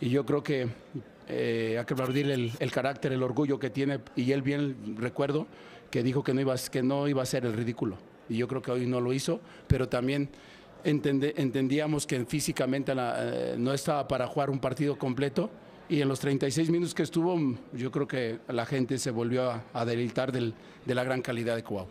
Y yo creo que eh, hay que aplaudir el, carácter, el orgullo que tiene, y él bien recuerdo que dijo que no, iba, que no iba a ser el ridículo. Y yo creo que hoy no lo hizo, pero también entendíamos que físicamente eh, no estaba para jugar un partido completo. Y en los 36 minutos que estuvo, yo creo que la gente se volvió a, delitar de la gran calidad de Cuau.